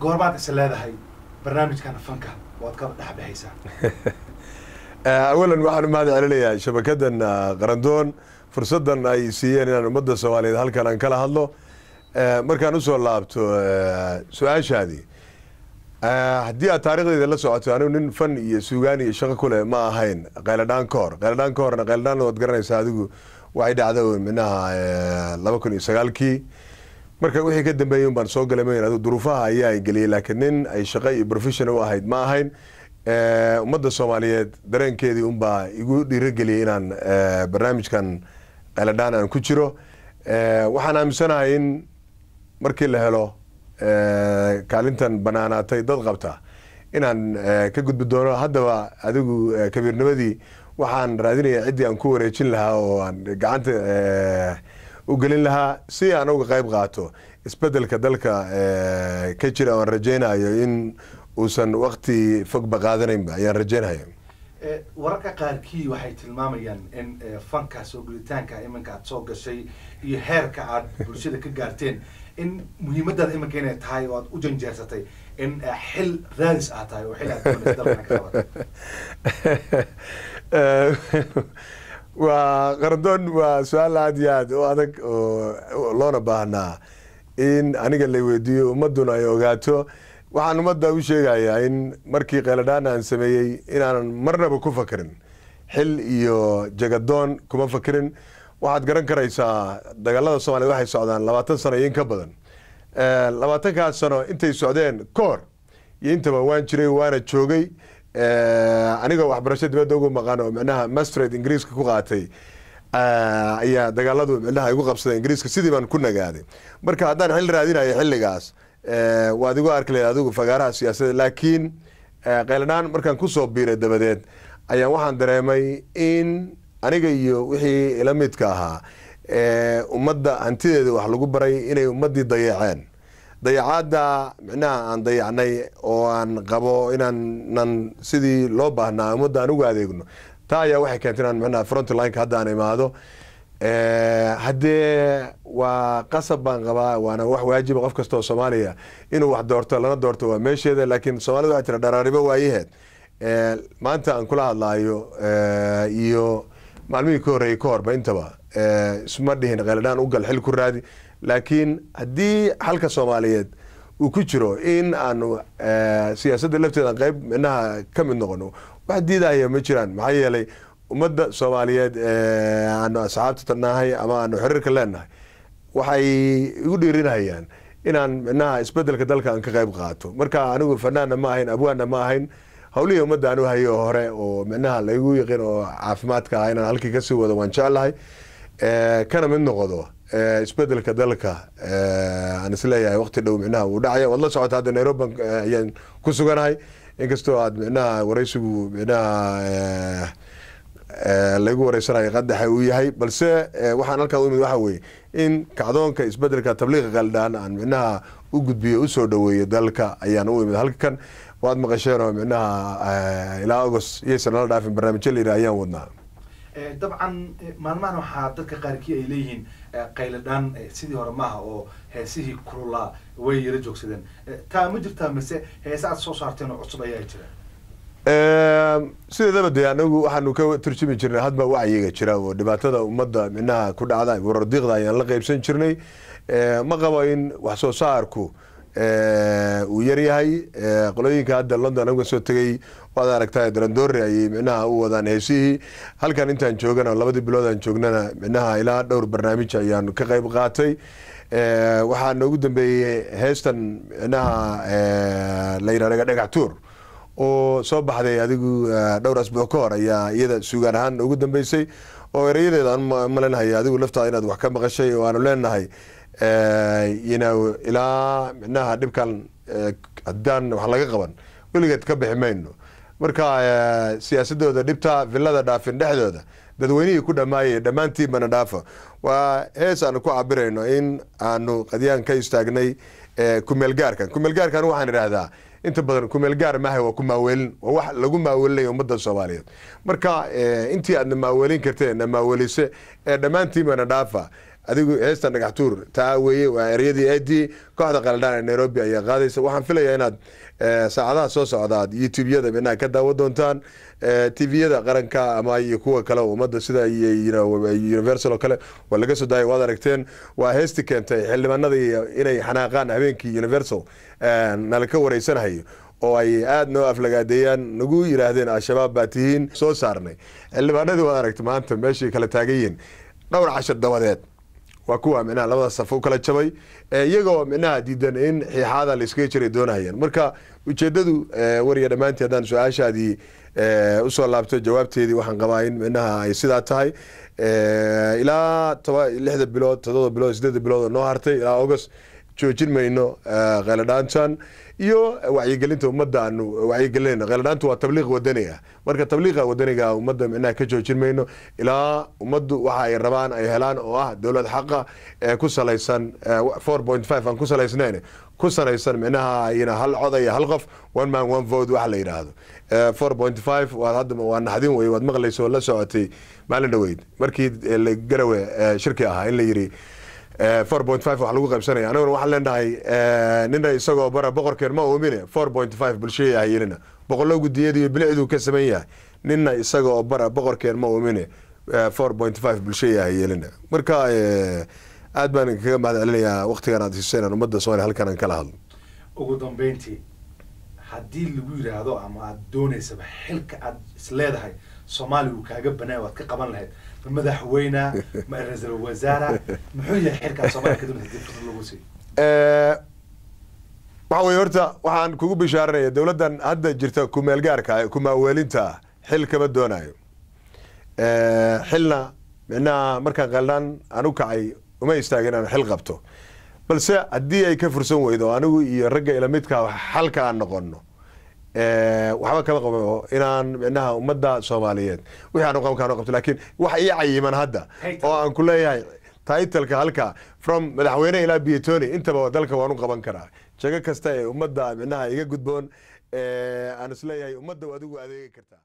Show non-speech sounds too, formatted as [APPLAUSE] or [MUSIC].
goormaad is leedahay barnaamijkan fanka waad ka dhexbahaysaa [LAUGHS] eh, awalan waxaan u mahad celinayaa shabakadan eh, qarandoon fursadan ay siiyeen inaan ummadda soomaaliyeed halkan aan kala hadlo eh, markaan usoo laabto su-aashaadii haddii aad taarikhdeeda la socoto anigu nin fan iyo suugaan iyo shaqo kuleh ma ahayn qayladhaan ka hor qayladhaan ka horna qayladhaan waad garanaysaa adigu waxay dhacda minaha laba kun iyo sagaalkii marka wixii ka dambeeyey un baan soo galay ma duruufaha ayaa geliyey laakiin nin ay shaqo iyo professional u ahayd ma ahayn eh, ummadda soomaaliyeed dareenkeedii unbaa igu dhiirageliyey inaan eh, barnaamijkan ceeladhaan aan ku jiro eh, waxaan aaminsanahay in markii la helo kaalintan banaanaatay dad qabta inaan ka gudbi doono haddaba adigu kabiirnimadii waxaan raadinaya ciddii aan ku wareejin lahaa oo aan gacanta u gelin lahaa si aan uga qayb qaato isbedelka dalka eh, ka jira oan rajaynayo in uusan wakti fogba qaadanaynba ayaan rajaynaya eh, wararka qaarkii waxay tilmaamayaan in eh, fankaas soo gelitaanka iminka aada soo gashay iyo heerka aada bulshada ka gaarteen in muhiimadaada iminka inay tahay oo aada u janjeersatay in xil raadis aad tahay oo xil aad [LAUGHS] waa qardoon waa su-aal aad iyo aad u adag oo loona baahnaa in aniga la weydiiyo ummaduna ay ogaato waxaan ummadda u sheegayaa in markii keyladhaan aan sameeyey inaanan marnaba ku fakerin xil iyo jagadoon kuma fakerin waxaad garan karaysaa dagaalada soomaliya waxay socdaan labaatan sano iyo in ka badan eh, labaatankaas sano intay socdeen koor iyo intaba waan jiray waana joogay Eh, aniga waxbarasho dibadda ugu maqan oo micnaha mastrate ingiriiska ku qaatay eh, ayaa dagaaladu micnaha igu qabsada ingiriiska sidii baan ku nagaaday marka haddaan xil raadinayo xilligaas eh, waad igu arki lahayd adigu fagaaraha siyaasadda laakiin qaylanaan markaan kusoo biiray dabadeed ayaan waxaan dareemay in aniga iyo wixii ila midka ahaa ummadda hantideeda wax lagu baray inay ummaddii dayeeceen dayacaada micnaha aan dayacnay oo aan qabo inaannan sidii loo baahnaa ummadda aan ugu adeegno taa ayaa waxay keentay inaan micnaha frontlineka hadda aan imaado eh, haddee waa qasab baan qabaa waana wax waajiba qof kasta oo soomaaliya inuu wax doorto lana doorto waa meesheeda laakiin soomaalida waxay tira dharaaribo waayaheed eh, maanta aan kula hadlaayo eh, iyo maalmihii ka horreeyey ka horba intaba isma dhihin qeeladhaan gal xil ku raadi laakiin haddii xalka soomaaliyeed uu ku jiro in aanu eh, siyaasadda lafteeda qayb midnaha ka mid noqono wax diidaya ma jiraan maxaa yeelay ummadda soomaaliyeed ee eh, aanu asxaabta tannahay ama aanu xiriirka leenahay waxay igu dhiirinayaan inaan midnaha isbeddelka dalka aan ka qayb qaato marka anigu fanaanna ma ahayn abwaanna ma ahayn hawlihii ummadda anu hayo hore oo midnaha laygu yaqiin oo caafimaadka ah inaan halkii kasii wado waan jeclahay eh, kana mid noqdo Eh, isbedelka dalka eh, aan isleeyahay waqti dhow micnaha wuu dhacaya waad la socota hadda nairoban eh, ayaan ku suganahay inkastoo aad micnaha waraysigu micnaha lagu wareysanayo qadaxa uu yahay balse waxaan halkaa u imid waxaa weeye in kacdoonka isbedelka tabliiqa qaldhaan aan micnaha u gudbiyo usoo dhoweeyo dalka ayaan u imid halkan waad maqasheenoo oo micnaha ilaa agost iyaysan nala dhaafin barnaamijyo layidhi ayaan wadnaa Eh, dabcan eh, maalmahan waxaa dadka qaarkii ay leeyihiin eh, qayladhaan sidii hore maaha oo heesihii kululaa way yara joogsadeen taa ma jirtaa mise heese aad soo saarteen oo cusub ayaa jira sideedaba dee anagu waxaanu ka turjumi jirnay hadba wacyiga jira oo dhibaatada ummadda minaha ku dhacda warardiiqda ayaan la qaybsan jirnay ma qabo in wax soo saarku uu yaryahay qolooyinka hadda london anagu kasoo tegay waad aragtaa dorandore ayay micnaha u wadaan heesihii halkan intaan joogana labadii biloodan joognana micnaha ilaa dhowr barnaamij ayaan ka qeyb qaatay waxaa noogu dambeeyey heestan micnaha la yidhahdo dhagax oo soo baxday adigu dhowr asbuuc ka hor ayaa iyada suugaan ahaan noogu dambeysay oo ereyadeeda aan ma leenahay adigu laftaada inaad wax ka maqashay oo aanu leenahay Eh, you ilaa micnaha dhibkan eh, haddaan wax laga qaban weligeed ka bixi mayno marka eh, siyaasadooda dhibta villada dhaafin dhexdooda dadweynihii ku dhamaayay dhammaantiin bana dhaafo waa hees aanu ku cabirayno in aanu qadyaan ka istaagnay kumeelgaarkan kumeelgaarkan waxaan idhaahdaa inta badan kumeelgaar maha waa ku maaweelin waa wax lagu maawelinaya ummadda soomaaliyeed marka intii aadna maaweelin karteen na maaweelise ee dhammaantiin bana dhaafa adigu heestan dhagaxtuur taa weeye waa eryadii aadii kooxda qaladhaan ee nairobi ayaa qaadaysa waxaan filayaa inaad eh, saacadaha soo socdaad youtube-yada midnaha ka daawan doontaan eh, tviyada qaranka ama iyo kuwa kale ummadda sida universal oo kale waa laga soo daayay waad aragteen waa heesti keentay xildhibaanadii inay xanaaqaan habeenkii universal eh, nala ka wareysanahayo oo ay aada noo aflagaadeeyaan nagu yidhaahdeen al-shabaab baa tihiin soo saarnay xildhibaanadii waad aragta maanta meeshay kala taagan dhowr cashir dabadeed waa kuwa micnaha labada safo u kala jabay iyagoo micnaha diidan in xiixaada la iskaga jiray doonayeen marka ujeedadu wariya dhammaantii haddaan su-aashaadii usoo laabto jawaabteedii waxaan qabaa in micnaha ay sidaa tahay ilaa toba lixda bilood toddoba bilood sideeda bilood oo noo hartay ilaa august joojin mayno eh, kheeladhaantan iyo wacyigelinta ummadda aanu eh, wacyigelinayno kheeladhaantu waa tabliiq wadani ah marka tabliiqa wadaniga ummadda micnaha ka joojin ilaa ummaddu waxa ay rabaan ay helaan oo ah dowlad xaqa ee ku salaysan eh, four point five aan ku salaysnayn ku sanaysan micnaha ayna hal coda iyo hal qof one man one vote waxa la yidhaahdo four point five waad hadda waa naxdin wey waad maqlayso la socotay maalin dhaweyd markii garawe shirki ahaa in la yidhi Eh, four point five wax lagu qaybsanaya anaguna waxaan leenahay eh, nina isagoo bara boqorkeen ma oomine four point five bulshada ahayenina boqolo gudiyada iyo bilicduu ka saman yahay nina isagaoo bara boqorkeen ma oomine eh, four point five bulshada ahayeelina marka aad baan kaga mahad celinayaa waktigan aad siiseen aan ummadda soomaaliya halkan aan kala hadlo ugu dambeyntii haddii lagu yidhaahdo ama aada dooneysaba xilka aada isleedahay soomaaliya uu kaaga banaayo waad ka qaban lahayd ma madaxweyna ma ra-iisul wasaara muxuu yahay xilkaa soomaliya kadowladda dib fursad lagu siiyo eh, waxaa weye horta waxaan kugu bishaaranaya dowladdan hadda jirta kumeelgaarka kumaaweelinta xil kama doonayo eh, xilna micnaha markaan qaldaan anu kacay uma istaagin aan xil qabto balse haddii ay ka fursan weydo anigu iyo ragga ilamidka xalka aan noqonno Eh, waxba kama qabo inaan micnaha ummadda soomaaliyeed wixii aanu qamkaanu qabto laakiin wax ii cayiman hadda oo aan ku leeyahay taitalka halka from madaxweyne ilaa bietoni intaba dalka waan u qaban karaa jago kasta ee ummadda micnaha iga gudboon eh, aan isleeyahay ummadda adigu adeegi kartaa